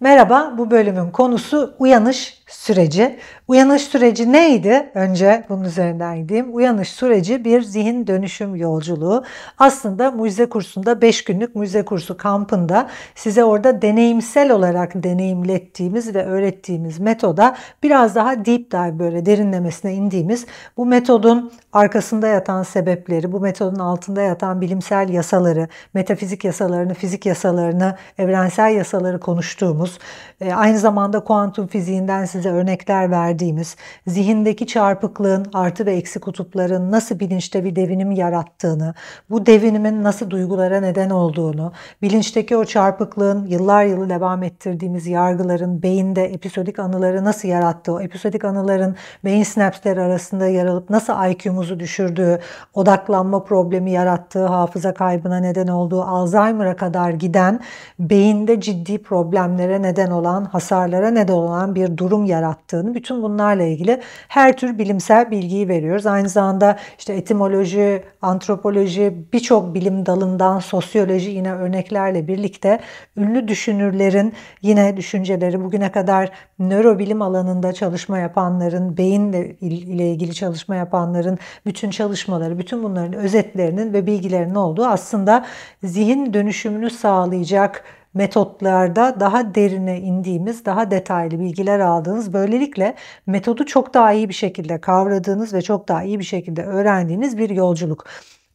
Merhaba, bu bölümün konusu uyanış süreci. Uyanış süreci neydi? Önce bunun üzerinden gideyim. Uyanış süreci bir zihin dönüşüm yolculuğu. Aslında mucize kursunda 5 günlük mucize kursu kampında size orada deneyimsel olarak deneyimlettiğimiz ve öğrettiğimiz metoda biraz daha deep dive böyle derinlemesine indiğimiz bu metodun arkasında yatan sebepleri, bu metodun altında yatan bilimsel yasaları, metafizik yasalarını, fizik yasalarını, evrensel yasaları konuştuğumuz, e, aynı zamanda kuantum fiziğinden size size örnekler verdiğimiz zihindeki çarpıklığın artı ve eksi kutupların nasıl bilinçte bir devinim yarattığını, bu devinimin nasıl duygulara neden olduğunu, bilinçteki o çarpıklığın yıllar yılı devam ettirdiğimiz yargıların beyinde episodik anıları nasıl yarattığı, o episodik anıların beyin sinapsleri arasında yer alıp nasıl IQ'muzu düşürdüğü, odaklanma problemi yarattığı, hafıza kaybına neden olduğu, Alzheimer'a kadar giden beyinde ciddi problemlere neden olan, hasarlara neden olan bir durum yarattığını, bütün bunlarla ilgili her tür bilimsel bilgiyi veriyoruz. Aynı zamanda işte etimoloji, antropoloji, birçok bilim dalından sosyoloji yine örneklerle birlikte ünlü düşünürlerin yine düşünceleri bugüne kadar nörobilim alanında çalışma yapanların, beyinle ile ilgili çalışma yapanların bütün çalışmaları, bütün bunların özetlerinin ve bilgilerinin olduğu aslında zihin dönüşümünü sağlayacak metotlarda daha derine indiğimiz, daha detaylı bilgiler aldığınız, böylelikle metodu çok daha iyi bir şekilde kavradığınız ve çok daha iyi bir şekilde öğrendiğiniz bir yolculuk.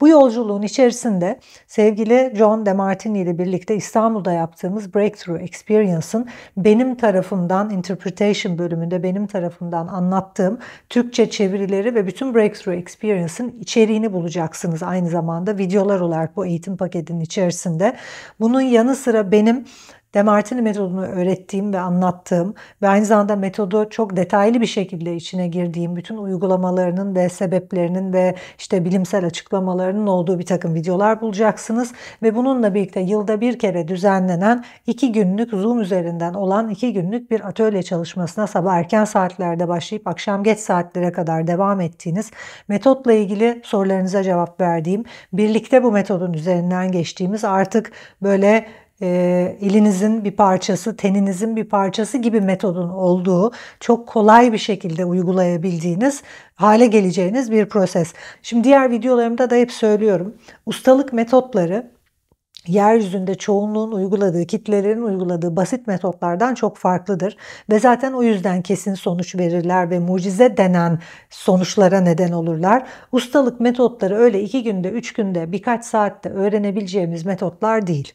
Bu yolculuğun içerisinde sevgili John DeMartini ile birlikte İstanbul'da yaptığımız Breakthrough Experience'ın benim tarafımdan Interpretation bölümünde benim tarafımdan anlattığım Türkçe çevirileri ve bütün Breakthrough Experience'ın içeriğini bulacaksınız aynı zamanda videolar olarak bu eğitim paketinin içerisinde. Bunun yanı sıra benim Demartini metodunu öğrettiğim ve anlattığım ve aynı zamanda metodu çok detaylı bir şekilde içine girdiğim bütün uygulamalarının ve sebeplerinin ve işte bilimsel açıklamalarının olduğu bir takım videolar bulacaksınız. Ve bununla birlikte yılda bir kere düzenlenen iki günlük Zoom üzerinden olan iki günlük bir atölye çalışmasına sabah erken saatlerde başlayıp akşam geç saatlere kadar devam ettiğiniz metotla ilgili sorularınıza cevap verdiğim, birlikte bu metodun üzerinden geçtiğimiz artık böyle e, ee, elinizin bir parçası, teninizin bir parçası gibi metodun olduğu, çok kolay bir şekilde uygulayabildiğiniz, hale geleceğiniz bir proses. Şimdi diğer videolarımda da hep söylüyorum. Ustalık metotları yeryüzünde çoğunluğun uyguladığı, kitlelerin uyguladığı basit metotlardan çok farklıdır. Ve zaten o yüzden kesin sonuç verirler ve mucize denen sonuçlara neden olurlar. Ustalık metotları öyle iki günde, üç günde, birkaç saatte öğrenebileceğimiz metotlar değil.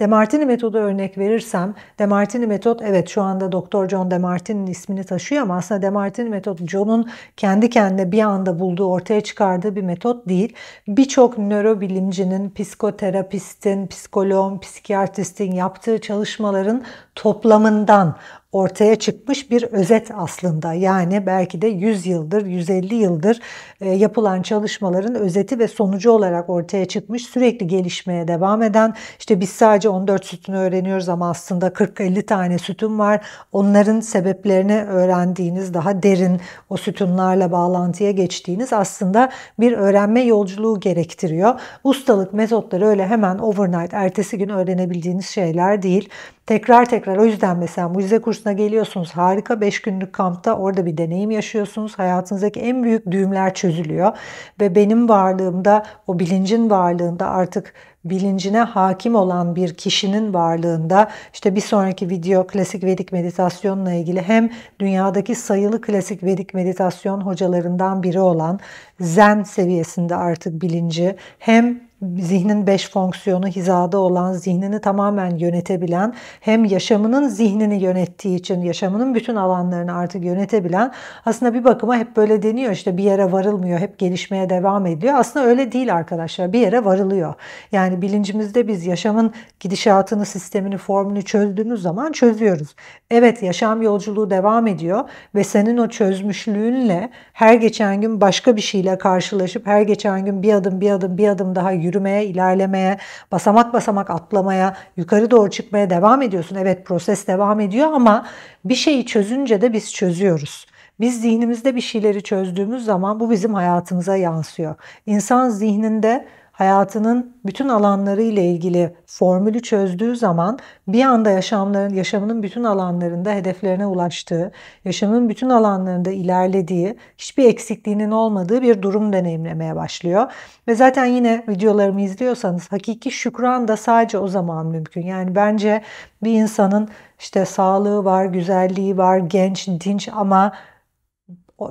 Demartini metodu örnek verirsem, Demartini metot evet şu anda Doktor John Demartini'nin ismini taşıyor ama aslında Demartini metot John'un kendi kendine bir anda bulduğu, ortaya çıkardığı bir metot değil. Birçok nörobilimcinin, psikoterapistin, psikoloğun, psikiyatristin yaptığı çalışmaların toplamından ortaya çıkmış bir özet aslında. Yani belki de 100 yıldır, 150 yıldır e, yapılan çalışmaların özeti ve sonucu olarak ortaya çıkmış. Sürekli gelişmeye devam eden işte biz sadece 14 sütünü öğreniyoruz ama aslında 40-50 tane sütün var. Onların sebeplerini öğrendiğiniz, daha derin o sütunlarla bağlantıya geçtiğiniz aslında bir öğrenme yolculuğu gerektiriyor. Ustalık metotları öyle hemen overnight, ertesi gün öğrenebildiğiniz şeyler değil. Tekrar tekrar o yüzden mesela mucize kursu Kıbrıs'ına geliyorsunuz. Harika 5 günlük kampta orada bir deneyim yaşıyorsunuz. Hayatınızdaki en büyük düğümler çözülüyor. Ve benim varlığımda, o bilincin varlığında artık bilincine hakim olan bir kişinin varlığında işte bir sonraki video klasik Vedik meditasyonla ilgili hem dünyadaki sayılı klasik Vedik meditasyon hocalarından biri olan Zen seviyesinde artık bilinci hem zihnin beş fonksiyonu hizada olan, zihnini tamamen yönetebilen, hem yaşamının zihnini yönettiği için yaşamının bütün alanlarını artık yönetebilen aslında bir bakıma hep böyle deniyor işte bir yere varılmıyor, hep gelişmeye devam ediyor. Aslında öyle değil arkadaşlar. Bir yere varılıyor. Yani bilincimizde biz yaşamın gidişatını, sistemini, formunu çözdüğümüz zaman çözüyoruz. Evet yaşam yolculuğu devam ediyor ve senin o çözmüşlüğünle her geçen gün başka bir şeyle karşılaşıp her geçen gün bir adım bir adım bir adım daha yürümeye, ilerlemeye, basamak basamak atlamaya, yukarı doğru çıkmaya devam ediyorsun. Evet proses devam ediyor ama bir şeyi çözünce de biz çözüyoruz. Biz zihnimizde bir şeyleri çözdüğümüz zaman bu bizim hayatımıza yansıyor. İnsan zihninde hayatının bütün alanları ile ilgili formülü çözdüğü zaman bir anda yaşamların yaşamının bütün alanlarında hedeflerine ulaştığı, yaşamın bütün alanlarında ilerlediği, hiçbir eksikliğinin olmadığı bir durum deneyimlemeye başlıyor. Ve zaten yine videolarımı izliyorsanız hakiki şükran da sadece o zaman mümkün. Yani bence bir insanın işte sağlığı var, güzelliği var, genç, dinç ama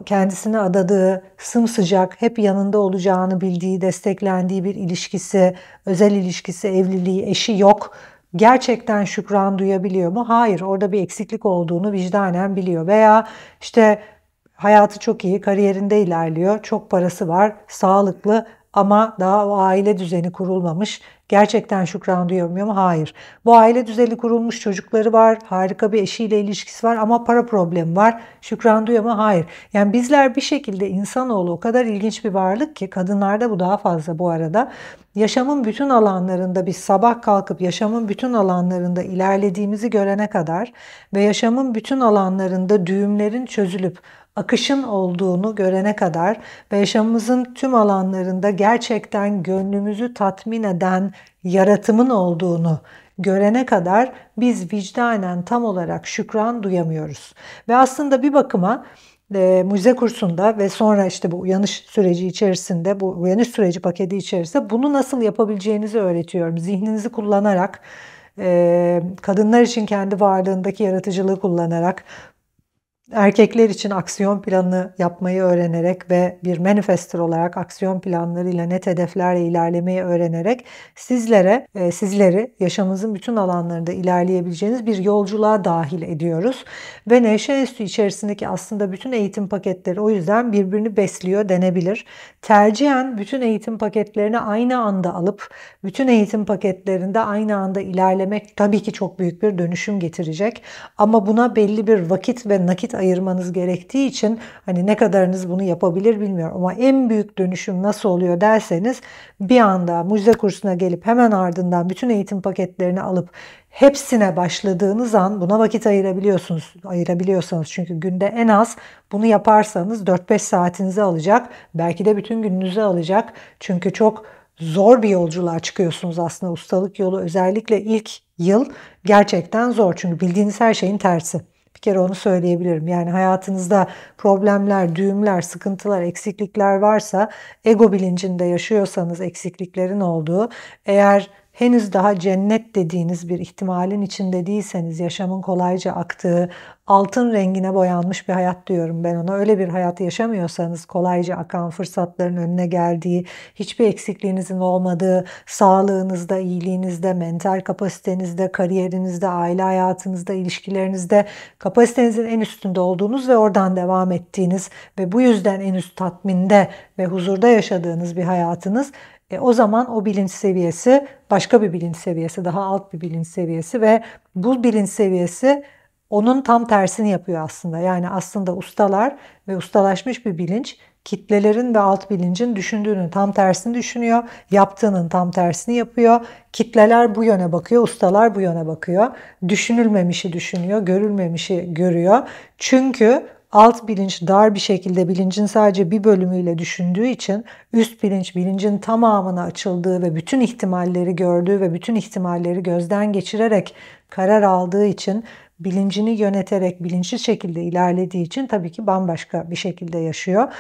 kendisine adadığı, sımsıcak, hep yanında olacağını bildiği, desteklendiği bir ilişkisi, özel ilişkisi, evliliği, eşi yok. Gerçekten şükran duyabiliyor mu? Hayır, orada bir eksiklik olduğunu vicdanen biliyor. Veya işte hayatı çok iyi, kariyerinde ilerliyor, çok parası var, sağlıklı ama daha o aile düzeni kurulmamış. Gerçekten şükran duyuyor muyum? Hayır. Bu aile düzeni kurulmuş çocukları var. Harika bir eşiyle ilişkisi var ama para problemi var. Şükran duyuyor mu? Hayır. Yani bizler bir şekilde insanoğlu o kadar ilginç bir varlık ki kadınlarda bu daha fazla bu arada. Yaşamın bütün alanlarında biz sabah kalkıp yaşamın bütün alanlarında ilerlediğimizi görene kadar ve yaşamın bütün alanlarında düğümlerin çözülüp akışın olduğunu görene kadar ve yaşamımızın tüm alanlarında gerçekten gönlümüzü tatmin eden yaratımın olduğunu görene kadar biz vicdanen tam olarak şükran duyamıyoruz. Ve aslında bir bakıma e, mucize kursunda ve sonra işte bu uyanış süreci içerisinde, bu uyanış süreci paketi içerisinde bunu nasıl yapabileceğinizi öğretiyorum. Zihninizi kullanarak, e, kadınlar için kendi varlığındaki yaratıcılığı kullanarak, erkekler için aksiyon planı yapmayı öğrenerek ve bir manifestor olarak aksiyon planlarıyla net hedeflerle ilerlemeyi öğrenerek sizlere e, sizleri yaşamımızın bütün alanlarında ilerleyebileceğiniz bir yolculuğa dahil ediyoruz. Ve Neşe Enstitü içerisindeki aslında bütün eğitim paketleri o yüzden birbirini besliyor denebilir. Tercihen bütün eğitim paketlerini aynı anda alıp bütün eğitim paketlerinde aynı anda ilerlemek tabii ki çok büyük bir dönüşüm getirecek. Ama buna belli bir vakit ve nakit ayırmanız gerektiği için hani ne kadarınız bunu yapabilir bilmiyorum ama en büyük dönüşüm nasıl oluyor derseniz bir anda mucize kursuna gelip hemen ardından bütün eğitim paketlerini alıp hepsine başladığınız an buna vakit ayırabiliyorsunuz. Ayırabiliyorsanız çünkü günde en az bunu yaparsanız 4-5 saatinizi alacak. Belki de bütün gününüzü alacak. Çünkü çok zor bir yolculuğa çıkıyorsunuz aslında ustalık yolu özellikle ilk yıl gerçekten zor çünkü bildiğiniz her şeyin tersi. Bir kere onu söyleyebilirim. Yani hayatınızda problemler, düğümler, sıkıntılar, eksiklikler varsa, ego bilincinde yaşıyorsanız eksikliklerin olduğu, eğer henüz daha cennet dediğiniz bir ihtimalin içinde değilseniz, yaşamın kolayca aktığı, altın rengine boyanmış bir hayat diyorum ben ona. Öyle bir hayat yaşamıyorsanız, kolayca akan fırsatların önüne geldiği, hiçbir eksikliğinizin olmadığı, sağlığınızda, iyiliğinizde, mental kapasitenizde, kariyerinizde, aile hayatınızda, ilişkilerinizde kapasitenizin en üstünde olduğunuz ve oradan devam ettiğiniz ve bu yüzden en üst tatminde ve huzurda yaşadığınız bir hayatınız e, o zaman o bilinç seviyesi başka bir bilinç seviyesi, daha alt bir bilinç seviyesi ve bu bilinç seviyesi onun tam tersini yapıyor aslında. Yani aslında ustalar ve ustalaşmış bir bilinç kitlelerin ve alt bilincin düşündüğünün tam tersini düşünüyor, yaptığının tam tersini yapıyor. Kitleler bu yöne bakıyor, ustalar bu yöne bakıyor. Düşünülmemişi düşünüyor, görülmemişi görüyor. Çünkü alt bilinç dar bir şekilde bilincin sadece bir bölümüyle düşündüğü için üst bilinç bilincin tamamına açıldığı ve bütün ihtimalleri gördüğü ve bütün ihtimalleri gözden geçirerek karar aldığı için bilincini yöneterek bilinçli şekilde ilerlediği için tabii ki bambaşka bir şekilde yaşıyor.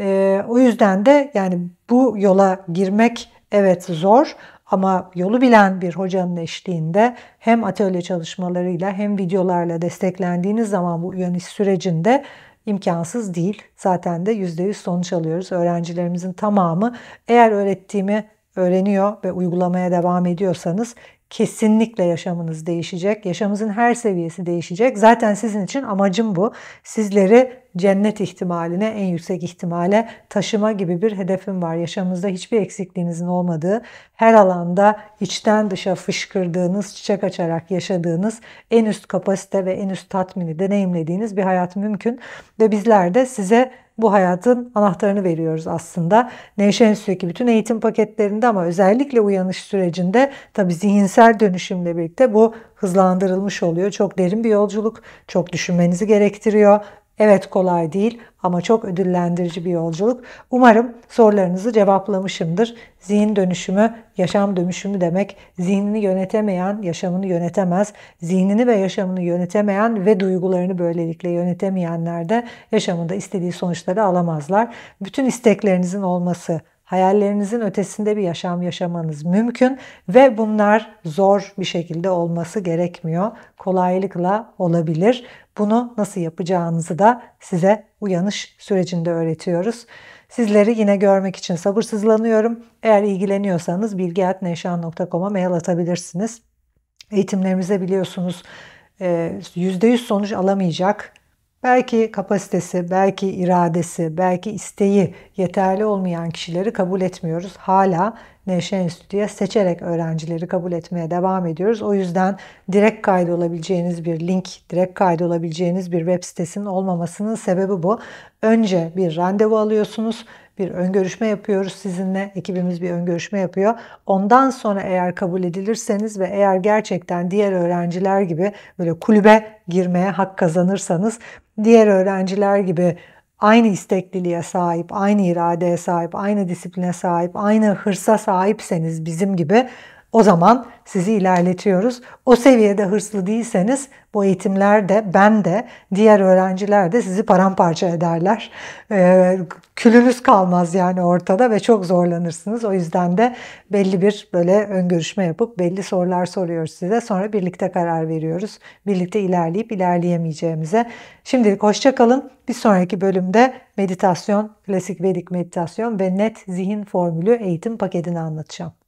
Ee, o yüzden de yani bu yola girmek evet zor ama yolu bilen bir hocanın eşliğinde hem atölye çalışmalarıyla hem videolarla desteklendiğiniz zaman bu uyanış sürecinde imkansız değil. Zaten de %100 sonuç alıyoruz. Öğrencilerimizin tamamı eğer öğrettiğimi öğreniyor ve uygulamaya devam ediyorsanız kesinlikle yaşamınız değişecek. Yaşamınızın her seviyesi değişecek. Zaten sizin için amacım bu. Sizleri cennet ihtimaline, en yüksek ihtimale taşıma gibi bir hedefim var. Yaşamınızda hiçbir eksikliğinizin olmadığı, her alanda içten dışa fışkırdığınız, çiçek açarak yaşadığınız, en üst kapasite ve en üst tatmini deneyimlediğiniz bir hayat mümkün. Ve bizler de size bu hayatın anahtarını veriyoruz aslında. Neşe Enstitü'deki bütün eğitim paketlerinde ama özellikle uyanış sürecinde tabii zihinsel dönüşümle birlikte bu hızlandırılmış oluyor. Çok derin bir yolculuk, çok düşünmenizi gerektiriyor. Evet kolay değil ama çok ödüllendirici bir yolculuk. Umarım sorularınızı cevaplamışımdır. Zihin dönüşümü, yaşam dönüşümü demek zihnini yönetemeyen yaşamını yönetemez. Zihnini ve yaşamını yönetemeyen ve duygularını böylelikle yönetemeyenler de yaşamında istediği sonuçları alamazlar. Bütün isteklerinizin olması hayallerinizin ötesinde bir yaşam yaşamanız mümkün ve bunlar zor bir şekilde olması gerekmiyor. Kolaylıkla olabilir. Bunu nasıl yapacağınızı da size uyanış sürecinde öğretiyoruz. Sizleri yine görmek için sabırsızlanıyorum. Eğer ilgileniyorsanız bilgiatneşan.com'a mail atabilirsiniz. Eğitimlerimize biliyorsunuz %100 sonuç alamayacak Belki kapasitesi, belki iradesi, belki isteği yeterli olmayan kişileri kabul etmiyoruz. Hala Neşe Enstitü'ye seçerek öğrencileri kabul etmeye devam ediyoruz. O yüzden direkt kaydolabileceğiniz bir link, direkt kaydolabileceğiniz bir web sitesinin olmamasının sebebi bu. Önce bir randevu alıyorsunuz, bir ön görüşme yapıyoruz sizinle. Ekibimiz bir ön görüşme yapıyor. Ondan sonra eğer kabul edilirseniz ve eğer gerçekten diğer öğrenciler gibi böyle kulübe girmeye hak kazanırsanız diğer öğrenciler gibi aynı istekliliğe sahip, aynı iradeye sahip, aynı disipline sahip, aynı hırsa sahipseniz bizim gibi o zaman sizi ilerletiyoruz. O seviyede hırslı değilseniz bu eğitimler de ben de diğer öğrenciler de sizi paramparça ederler. Ee, külünüz kalmaz yani ortada ve çok zorlanırsınız. O yüzden de belli bir böyle ön görüşme yapıp belli sorular soruyoruz size. Sonra birlikte karar veriyoruz. Birlikte ilerleyip ilerleyemeyeceğimize. Şimdilik hoşçakalın. Bir sonraki bölümde meditasyon, klasik Vedik meditasyon ve net zihin formülü eğitim paketini anlatacağım.